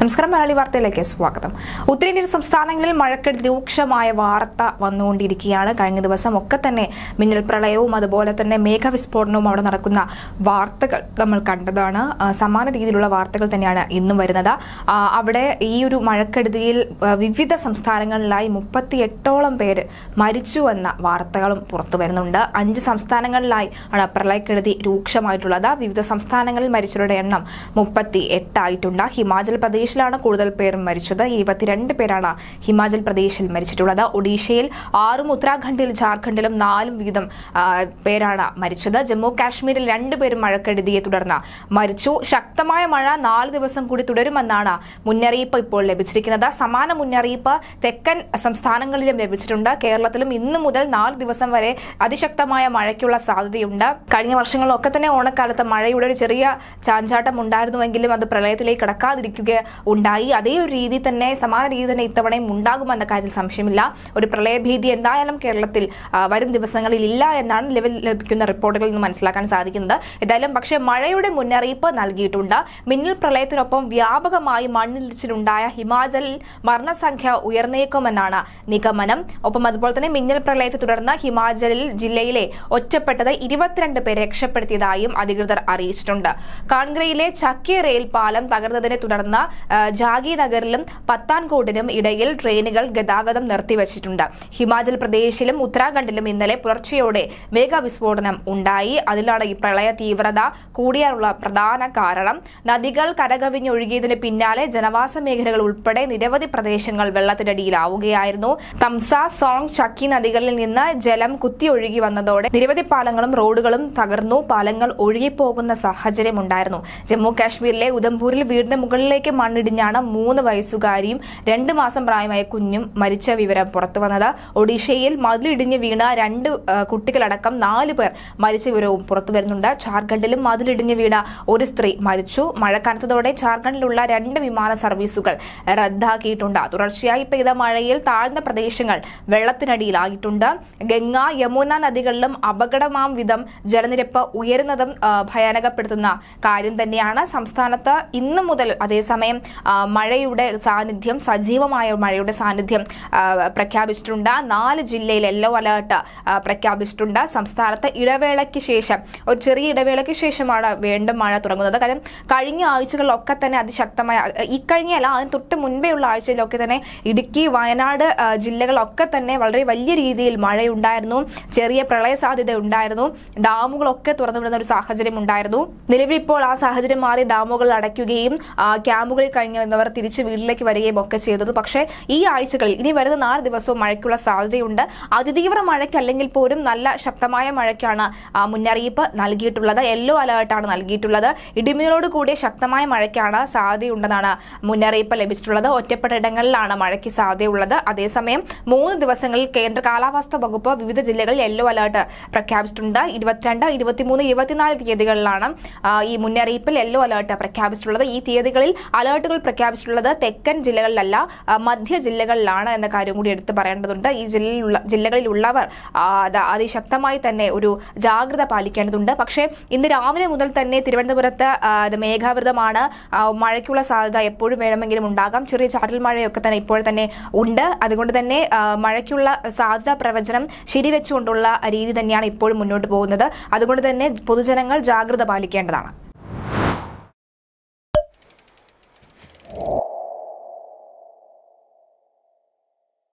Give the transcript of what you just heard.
നമസ്കാരം മലയാളി വാർത്തയിലേക്ക് സ്വാഗതം ഉത്തരേന്ത്യൻ സംസ്ഥാനങ്ങളിൽ മഴക്കെടുതി രൂക്ഷമായ വാർത്ത വന്നുകൊണ്ടിരിക്കുകയാണ് കഴിഞ്ഞ ദിവസം ഒക്കെ തന്നെ മിന്നൽ പ്രളയവും അതുപോലെ തന്നെ മേഘവിസ്ഫോടനവും അവിടെ നടക്കുന്ന വാർത്തകൾ നമ്മൾ കണ്ടതാണ് സമാന രീതിയിലുള്ള വാർത്തകൾ തന്നെയാണ് ഇന്നും വരുന്നത് അവിടെ ഈ ഒരു മഴക്കെടുതിയിൽ വിവിധ സംസ്ഥാനങ്ങളിലായി എട്ടോളം പേര് മരിച്ചു എന്ന വാർത്തകളും പുറത്തു വരുന്നുണ്ട് അഞ്ച് സംസ്ഥാനങ്ങളിലായി ആണ് പ്രളയക്കെടുതി രൂക്ഷമായിട്ടുള്ളത് വിവിധ സംസ്ഥാനങ്ങളിൽ മരിച്ചവരുടെ എണ്ണം മുപ്പത്തി എട്ടായിട്ടുണ്ട് ഹിമാചൽ പ്രദേശ് പ്രദേശിലാണ് കൂടുതൽ പേർ മരിച്ചത് ഇരുപത്തിരണ്ട് പേരാണ് ഹിമാചൽ പ്രദേശിൽ മരിച്ചിട്ടുള്ളത് ഒഡീഷയിൽ ആറും ഉത്തരാഖണ്ഡിൽ ജാർഖണ്ഡിലും നാലും വീതം പേരാണ് മരിച്ചത് ജമ്മു കാശ്മീരിൽ രണ്ടുപേരും മഴക്കെടുതിയെ തുടർന്ന് മരിച്ചു ശക്തമായ മഴ നാല് ദിവസം കൂടി തുടരുമെന്നാണ് മുന്നറിയിപ്പ് ഇപ്പോൾ ലഭിച്ചിരിക്കുന്നത് സമാന മുന്നറിയിപ്പ് തെക്കൻ സംസ്ഥാനങ്ങളിലും ലഭിച്ചിട്ടുണ്ട് കേരളത്തിലും ഇന്നു മുതൽ നാല് ദിവസം വരെ അതിശക്തമായ മഴയ്ക്കുള്ള സാധ്യതയുണ്ട് കഴിഞ്ഞ വർഷങ്ങളിലൊക്കെ തന്നെ ഓണക്കാലത്ത് മഴയുടെ ഒരു ചെറിയ ചാഞ്ചാട്ടം ഉണ്ടായിരുന്നുവെങ്കിലും അത് പ്രളയത്തിലേക്ക് കടക്കാതിരിക്കുക ഉണ്ടായി അതേ ഒരു രീതി തന്നെ സമാന രീതി തന്നെ ഇത്തവണയും ഉണ്ടാകുമെന്ന കാര്യത്തിൽ സംശയമില്ല ഒരു പ്രളയഭീതി എന്തായാലും കേരളത്തിൽ വരും ദിവസങ്ങളിൽ ഇല്ല എന്നാണ് നിലവിൽ ലഭിക്കുന്ന റിപ്പോർട്ടുകളിൽ നിന്ന് മനസ്സിലാക്കാൻ സാധിക്കുന്നത് എന്തായാലും പക്ഷേ മഴയുടെ മുന്നറിയിപ്പ് നൽകിയിട്ടുണ്ട് മിന്നൽ പ്രളയത്തിനൊപ്പം വ്യാപകമായി മണ്ണിടിച്ചിലുണ്ടായ ഹിമാചലിൽ മരണസംഖ്യ ഉയർന്നേക്കുമെന്നാണ് നിഗമനം ഒപ്പം അതുപോലെ തന്നെ മിന്നൽ പ്രളയത്തെ തുടർന്ന് ഹിമാചലിൽ ജില്ലയിലെ ഒറ്റപ്പെട്ടത് ഇരുപത്തിരണ്ട് പേരെ രക്ഷപ്പെടുത്തിയതായും അധികൃതർ അറിയിച്ചിട്ടുണ്ട് കാൺഗ്രയിലെ ചക്കി റെയിൽ പാലം തകർന്നതിനെ തുടർന്ന് ജാഗിനഗറിലും പത്താൻകോട്ടിനും ഇടയിൽ ട്രെയിനുകൾ ഗതാഗതം നിർത്തിവച്ചിട്ടുണ്ട് ഹിമാചൽ പ്രദേശിലും ഉത്തരാഖണ്ഡിലും ഇന്നലെ പുലർച്ചെയോടെ മേഘവിസ്ഫോടനം ഉണ്ടായി അതിലാണ് ഈ പ്രളയ തീവ്രത കൂടിയാനുള്ള പ്രധാന കാരണം നദികൾ കരകവിഞ്ഞൊഴുകിയതിന് പിന്നാലെ ജനവാസ മേഖലകൾ ഉൾപ്പെടെ നിരവധി പ്രദേശങ്ങൾ വെള്ളത്തിനടിയിലാവുകയായിരുന്നു തംസ സോങ് ചക്കി നദികളിൽ നിന്ന് ജലം കുത്തിയൊഴുകി വന്നതോടെ നിരവധി പാലങ്ങളും റോഡുകളും തകർന്നു പാലങ്ങൾ ഒഴുകിപ്പോകുന്ന സാഹചര്യമുണ്ടായിരുന്നു ജമ്മു കാശ്മീരിലെ ഉദംപൂരിൽ വീടിന് മുകളിലേക്ക് മണ്ണ് കാറിടിഞ്ഞാണ് മൂന്ന് വയസ്സുകാരിയും രണ്ട് മാസം പ്രായമായ കുഞ്ഞും മരിച്ച വിവരം വന്നത് ഒഡീഷയിൽ മതിലിടിഞ്ഞ് വീണ രണ്ട് കുട്ടികളടക്കം നാല് പേർ മരിച്ച വിവരവും പുറത്തു വരുന്നുണ്ട് ജാർഖണ്ഡിലും മതിലിടിഞ്ഞ് വീണ ഒരു സ്ത്രീ മരിച്ചു മഴ കനത്തതോടെ ജാർഖണ്ഡിലുള്ള രണ്ട് വിമാന സർവീസുകൾ റദ്ദാക്കിയിട്ടുണ്ട് തുടർച്ചയായി പെയ്ത മഴയിൽ താഴ്ന്ന പ്രദേശങ്ങൾ വെള്ളത്തിനടിയിലായിട്ടുണ്ട് ഗംഗ യമുന നദികളിലും അപകടമാം വിധം ജലനിരപ്പ് ഉയരുന്നതും ഭയാനകപ്പെടുത്തുന്ന കാര്യം തന്നെയാണ് സംസ്ഥാനത്ത് ഇന്നു മുതൽ അതേസമയം മഴയുടെ സാന്നിധ്യം സജീവമായ മഴയുടെ സാന്നിധ്യം പ്രഖ്യാപിച്ചിട്ടുണ്ട് നാല് ജില്ലയിൽ യെല്ലോ അലേർട്ട് പ്രഖ്യാപിച്ചിട്ടുണ്ട് സംസ്ഥാനത്ത് ഇടവേളയ്ക്ക് ശേഷം ഒരു ചെറിയ ഇടവേളയ്ക്ക് ശേഷമാണ് വീണ്ടും മഴ തുടങ്ങുന്നത് കാരണം കഴിഞ്ഞ ആഴ്ചകളിലൊക്കെ തന്നെ അതിശക്തമായ ഇക്കഴിഞ്ഞല്ല അതിന് തൊട്ട് മുൻപേ ഉള്ള ആഴ്ചയിലൊക്കെ തന്നെ ഇടുക്കി വയനാട് ജില്ലകളൊക്കെ തന്നെ വളരെ വലിയ രീതിയിൽ മഴയുണ്ടായിരുന്നു ചെറിയ പ്രളയ സാധ്യത ഉണ്ടായിരുന്നു ഡാമുകളൊക്കെ തുറന്നുവിടുന്ന ഒരു സാഹചര്യം ഉണ്ടായിരുന്നു നിലവിൽ ഇപ്പോൾ ആ സാഹചര്യം മാറി ഡാമുകൾ അടയ്ക്കുകയും ക്യാമ്പുകളിൽ കഴിഞ്ഞവർ തിരിച്ച് വീട്ടിലേക്ക് വരികയും ഒക്കെ ചെയ്തത് പക്ഷേ ഈ ആഴ്ചകളിൽ ഇനി വരുന്ന നാല് ദിവസവും മഴയ്ക്കുള്ള സാധ്യതയുണ്ട് അതിതീവ്ര മഴയ്ക്ക് അല്ലെങ്കിൽ പോലും നല്ല ശക്തമായ മഴയ്ക്കാണ് മുന്നറിയിപ്പ് നൽകിയിട്ടുള്ളത് യെല്ലോ അലേർട്ടാണ് നൽകിയിട്ടുള്ളത് ഇടിമിന്നലോട് കൂടിയ ശക്തമായ മഴയ്ക്കാണ് സാധ്യതയുണ്ടെന്നാണ് മുന്നറിയിപ്പ് ലഭിച്ചിട്ടുള്ളത് ഒറ്റപ്പെട്ട മഴയ്ക്ക് സാധ്യതയുള്ളത് അതേസമയം മൂന്ന് ദിവസങ്ങളിൽ കേന്ദ്ര കാലാവസ്ഥാ വകുപ്പ് വിവിധ ജില്ലകളിൽ യെല്ലോ അലേർട്ട് പ്രഖ്യാപിച്ചിട്ടുണ്ട് ഇരുപത്തിരണ്ട് ഇരുപത്തിമൂന്ന് ഇരുപത്തിനാല് തീയതികളിലാണ് ഈ മുന്നറിയിപ്പിൽ യെല്ലോ അലേർട്ട് പ്രഖ്യാപിച്ചിട്ടുള്ളത് ഈ തീയതികളിൽ അലേർട്ട് അലർട്ടുകൾ പ്രഖ്യാപിച്ചിട്ടുള്ളത് തെക്കൻ ജില്ലകളിലല്ല മധ്യ ജില്ലകളിലാണ് എന്ന കാര്യം കൂടി എടുത്തു പറയേണ്ടതുണ്ട് ഈ ജില്ലയിലുള്ള ജില്ലകളിലുള്ളവർ അതിശക്തമായി തന്നെ ഒരു ജാഗ്രത പാലിക്കേണ്ടതുണ്ട് പക്ഷേ ഇന്ന് രാവിലെ മുതൽ തന്നെ തിരുവനന്തപുരത്ത് മേഘാവൃതമാണ് മഴയ്ക്കുള്ള സാധ്യത എപ്പോഴും വേണമെങ്കിലും ഉണ്ടാകാം ചെറിയ ചാറ്റൽ മഴയൊക്കെ തന്നെ ഇപ്പോൾ തന്നെ ഉണ്ട് അതുകൊണ്ട് തന്നെ മഴയ്ക്കുള്ള സാധ്യത പ്രവചനം ശരിവെച്ചുകൊണ്ടുള്ള രീതി തന്നെയാണ് ഇപ്പോഴും മുന്നോട്ട് പോകുന്നത് അതുകൊണ്ട് തന്നെ പൊതുജനങ്ങൾ ജാഗ്രത പാലിക്കേണ്ടതാണ്